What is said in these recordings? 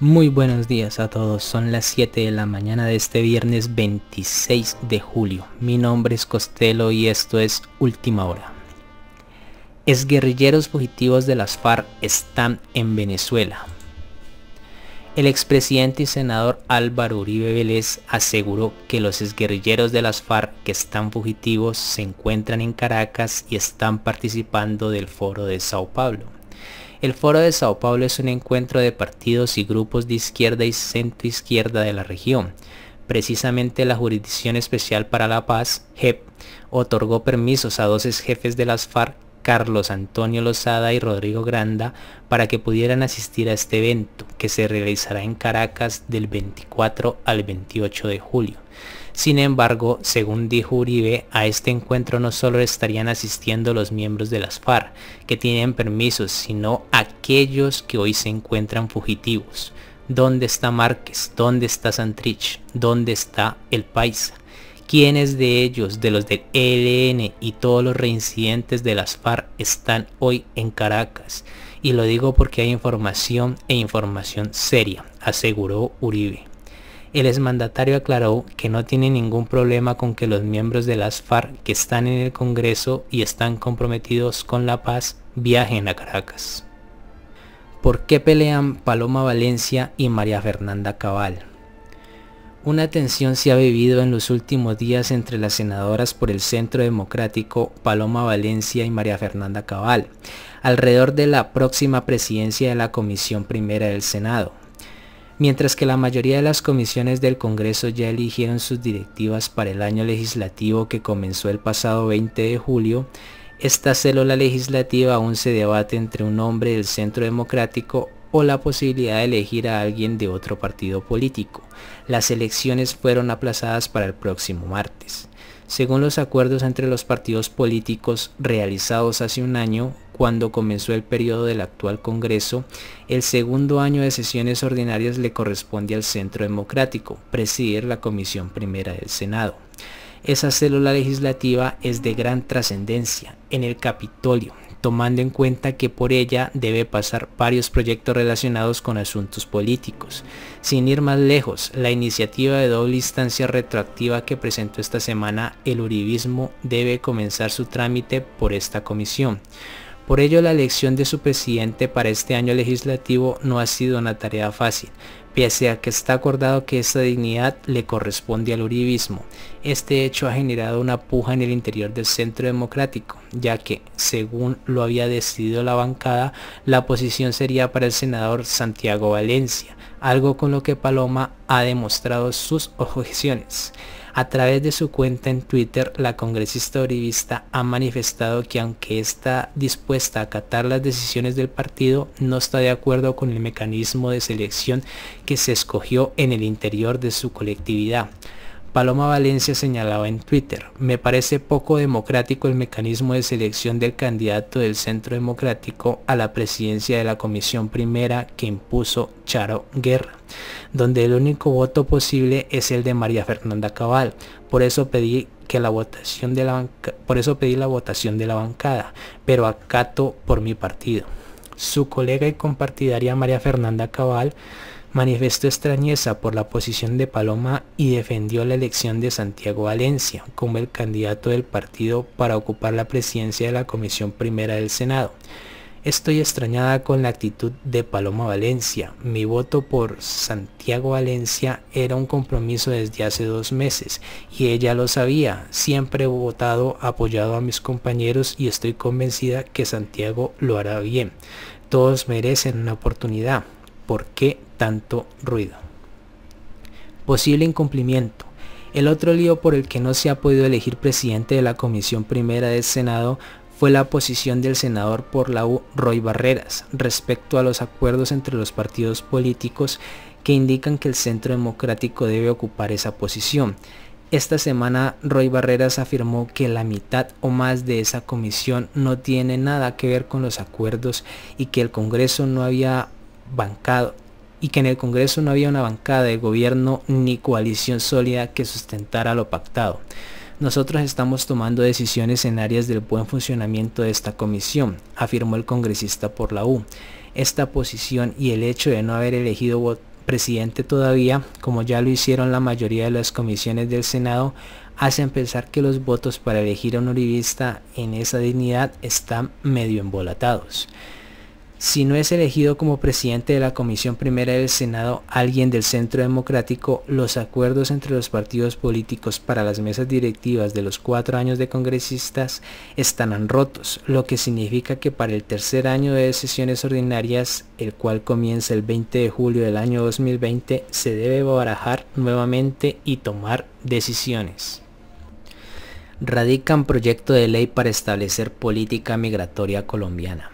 Muy buenos días a todos, son las 7 de la mañana de este viernes 26 de julio. Mi nombre es Costello y esto es Última Hora. guerrilleros fugitivos de las FARC están en Venezuela. El expresidente y senador Álvaro Uribe Vélez aseguró que los guerrilleros de las FARC que están fugitivos se encuentran en Caracas y están participando del foro de Sao Paulo el Foro de Sao Paulo es un encuentro de partidos y grupos de izquierda y centro izquierda de la región. Precisamente la Jurisdicción Especial para la Paz, JEP, otorgó permisos a dos jefes de las FARC, Carlos Antonio Lozada y Rodrigo Granda, para que pudieran asistir a este evento, que se realizará en Caracas del 24 al 28 de julio. Sin embargo, según dijo Uribe, a este encuentro no solo estarían asistiendo los miembros de las FARC, que tienen permisos, sino aquellos que hoy se encuentran fugitivos. ¿Dónde está Márquez? ¿Dónde está Santrich? ¿Dónde está el Paisa? ¿Quiénes de ellos, de los del ELN y todos los reincidentes de las FARC están hoy en Caracas? Y lo digo porque hay información e información seria, aseguró Uribe. El exmandatario aclaró que no tiene ningún problema con que los miembros de las FARC que están en el Congreso y están comprometidos con la paz viajen a Caracas. ¿Por qué pelean Paloma Valencia y María Fernanda Cabal? Una tensión se ha vivido en los últimos días entre las senadoras por el Centro Democrático Paloma Valencia y María Fernanda Cabal, alrededor de la próxima presidencia de la Comisión Primera del Senado mientras que la mayoría de las comisiones del Congreso ya eligieron sus directivas para el año legislativo que comenzó el pasado 20 de julio, esta célula legislativa aún se debate entre un hombre del centro democrático o la posibilidad de elegir a alguien de otro partido político. Las elecciones fueron aplazadas para el próximo martes. Según los acuerdos entre los partidos políticos realizados hace un año, cuando comenzó el periodo del actual Congreso, el segundo año de sesiones ordinarias le corresponde al Centro Democrático, presidir la Comisión Primera del Senado. Esa célula legislativa es de gran trascendencia en el Capitolio, tomando en cuenta que por ella debe pasar varios proyectos relacionados con asuntos políticos. Sin ir más lejos, la iniciativa de doble instancia retroactiva que presentó esta semana el Uribismo debe comenzar su trámite por esta comisión. Por ello la elección de su presidente para este año legislativo no ha sido una tarea fácil, pese a que está acordado que esa dignidad le corresponde al uribismo. Este hecho ha generado una puja en el interior del centro democrático, ya que, según lo había decidido la bancada, la posición sería para el senador Santiago Valencia, algo con lo que Paloma ha demostrado sus objeciones. A través de su cuenta en Twitter, la congresista uribista ha manifestado que aunque está dispuesta a acatar las decisiones del partido, no está de acuerdo con el mecanismo de selección que se escogió en el interior de su colectividad. Paloma Valencia señalaba en Twitter, me parece poco democrático el mecanismo de selección del candidato del Centro Democrático a la presidencia de la Comisión Primera que impuso Charo Guerra, donde el único voto posible es el de María Fernanda Cabal. Por eso pedí que la votación de la por eso pedí la votación de la bancada, pero acato por mi partido. Su colega y compartidaria María Fernanda Cabal manifestó extrañeza por la posición de Paloma y defendió la elección de Santiago Valencia como el candidato del partido para ocupar la presidencia de la Comisión Primera del Senado. Estoy extrañada con la actitud de Paloma Valencia. Mi voto por Santiago Valencia era un compromiso desde hace dos meses y ella lo sabía. Siempre he votado apoyado a mis compañeros y estoy convencida que Santiago lo hará bien. Todos merecen una oportunidad. ¿Por qué tanto ruido. Posible incumplimiento. El otro lío por el que no se ha podido elegir presidente de la Comisión Primera del Senado fue la posición del senador por la U, Roy Barreras, respecto a los acuerdos entre los partidos políticos que indican que el Centro Democrático debe ocupar esa posición. Esta semana Roy Barreras afirmó que la mitad o más de esa comisión no tiene nada que ver con los acuerdos y que el Congreso no había bancado y que en el Congreso no había una bancada de gobierno ni coalición sólida que sustentara lo pactado. Nosotros estamos tomando decisiones en áreas del buen funcionamiento de esta comisión, afirmó el congresista por la U. Esta posición y el hecho de no haber elegido presidente todavía, como ya lo hicieron la mayoría de las comisiones del Senado, hacen pensar que los votos para elegir a un uribista en esa dignidad están medio embolatados si no es elegido como presidente de la Comisión Primera del Senado alguien del Centro Democrático, los acuerdos entre los partidos políticos para las mesas directivas de los cuatro años de congresistas estarán rotos, lo que significa que para el tercer año de sesiones ordinarias, el cual comienza el 20 de julio del año 2020, se debe barajar nuevamente y tomar decisiones radican proyecto de ley para establecer política migratoria colombiana.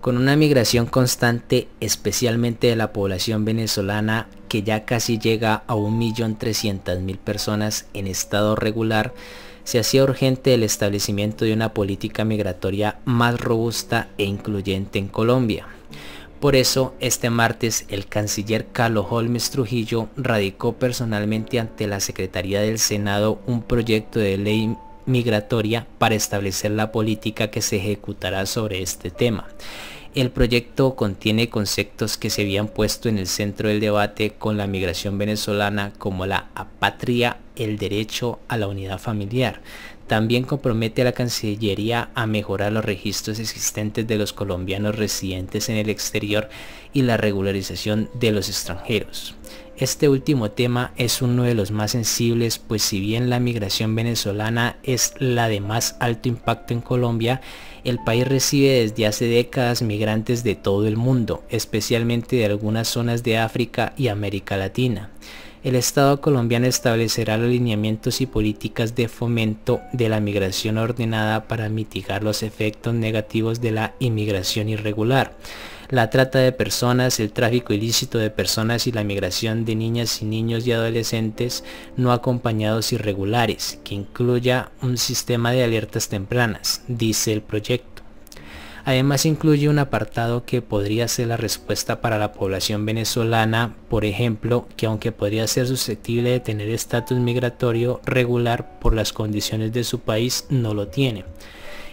Con una migración constante, especialmente de la población venezolana, que ya casi llega a 1.300.000 personas en estado regular, se hacía urgente el establecimiento de una política migratoria más robusta e incluyente en Colombia. Por eso, este martes, el canciller Carlos Holmes Trujillo radicó personalmente ante la Secretaría del Senado un proyecto de ley migratoria para establecer la política que se ejecutará sobre este tema. El proyecto contiene conceptos que se habían puesto en el centro del debate con la migración venezolana como la apatría, el derecho a la unidad familiar, también compromete a la Cancillería a mejorar los registros existentes de los colombianos residentes en el exterior y la regularización de los extranjeros. Este último tema es uno de los más sensibles, pues si bien la migración venezolana es la de más alto impacto en Colombia, el país recibe desde hace décadas migrantes de todo el mundo, especialmente de algunas zonas de África y América Latina el Estado colombiano establecerá los lineamientos y políticas de fomento de la migración ordenada para mitigar los efectos negativos de la inmigración irregular la trata de personas, el tráfico ilícito de personas y la migración de niñas y niños y adolescentes no acompañados irregulares, que incluya un sistema de alertas tempranas, dice el proyecto. Además incluye un apartado que podría ser la respuesta para la población venezolana, por ejemplo, que aunque podría ser susceptible de tener estatus migratorio regular por las condiciones de su país, no lo tiene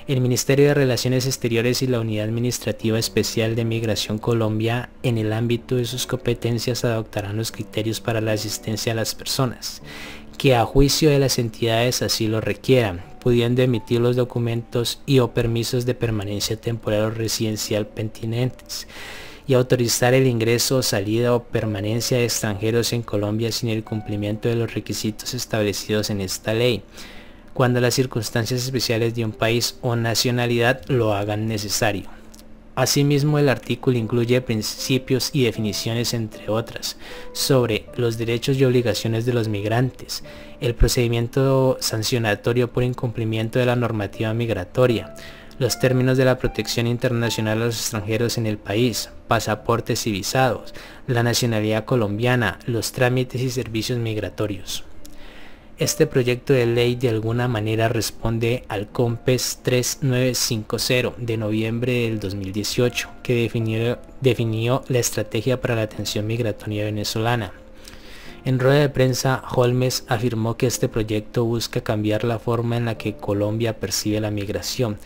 el Ministerio de Relaciones Exteriores y la Unidad Administrativa Especial de Migración Colombia, en el ámbito de sus competencias, adoptarán los criterios para la asistencia a las personas que a juicio de las entidades así lo requieran, pudiendo emitir los documentos y o permisos de permanencia temporal o residencial pertinentes y autorizar el ingreso, salida o permanencia de extranjeros en Colombia sin el cumplimiento de los requisitos establecidos en esta ley, cuando las circunstancias especiales de un país o nacionalidad lo hagan necesario. Asimismo, el artículo incluye principios y definiciones, entre otras, sobre los derechos y obligaciones de los migrantes, el procedimiento sancionatorio por incumplimiento de la normativa migratoria, los términos de la protección internacional a los extranjeros en el país, pasaportes y visados, la nacionalidad colombiana, los trámites y servicios migratorios. Este proyecto de ley de alguna manera responde al COMPES 3950 de noviembre del 2018 que definió, la estrategia para la atención migratoria venezolana. En rueda de prensa, Holmes afirmó que este proyecto busca cambiar la forma en la que Colombia percibe la migración,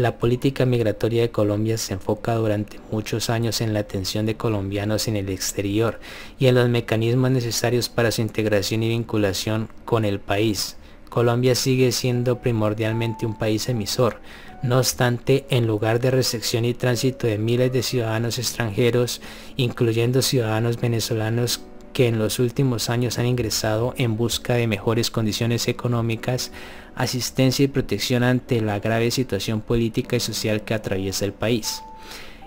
la política migratoria de Colombia se enfoca durante muchos años en la atención de colombianos en el exterior y en los mecanismos necesarios para su integración y vinculación con el país. Colombia sigue siendo primordialmente un país emisor. No obstante, en lugar de recepción y tránsito de miles de ciudadanos extranjeros, incluyendo ciudadanos venezolanos que en los últimos años han ingresado en busca de mejores condiciones económicas, asistencia y protección ante la grave situación política y social que atraviesa el país.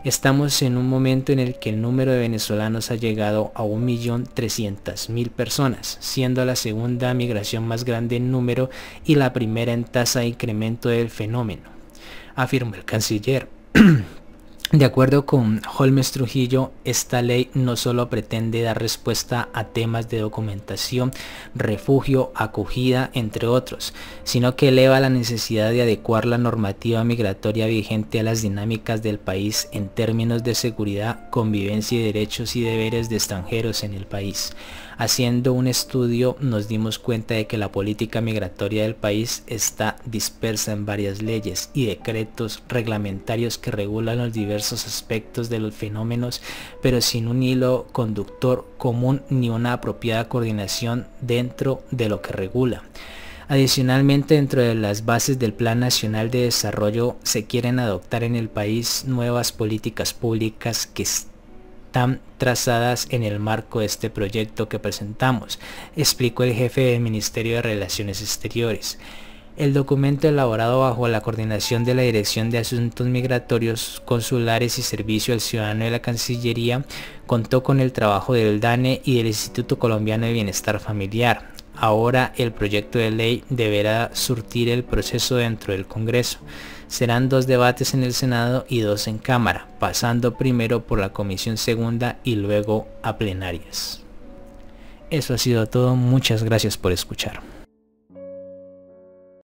Estamos en un momento en el que el número de venezolanos ha llegado a 1.300.000 personas, siendo la segunda migración más grande en número y la primera en tasa de incremento del fenómeno, afirmó el canciller. De acuerdo con Holmes Trujillo, esta ley no solo pretende dar respuesta a temas de documentación, refugio, acogida, entre otros, sino que eleva la necesidad de adecuar la normativa migratoria vigente a las dinámicas del país en términos de seguridad, convivencia y derechos y deberes de extranjeros en el país Haciendo un estudio nos dimos cuenta de que la política migratoria del país está dispersa en varias leyes y decretos reglamentarios que regulan los diversos aspectos de los fenómenos, pero sin un hilo conductor común ni una apropiada coordinación dentro de lo que regula. Adicionalmente, dentro de las bases del Plan Nacional de Desarrollo se quieren adoptar en el país nuevas políticas públicas que están trazadas en el marco de este proyecto que presentamos, explicó el jefe del Ministerio de Relaciones Exteriores. El documento elaborado bajo la coordinación de la Dirección de Asuntos Migratorios, Consulares y Servicio al Ciudadano de la Cancillería contó con el trabajo del DANE y del Instituto Colombiano de Bienestar Familiar, Ahora el proyecto de ley deberá surtir el proceso dentro del Congreso. Serán dos debates en el Senado y dos en Cámara, pasando primero por la Comisión Segunda y luego a plenarias. Eso ha sido todo, muchas gracias por escuchar.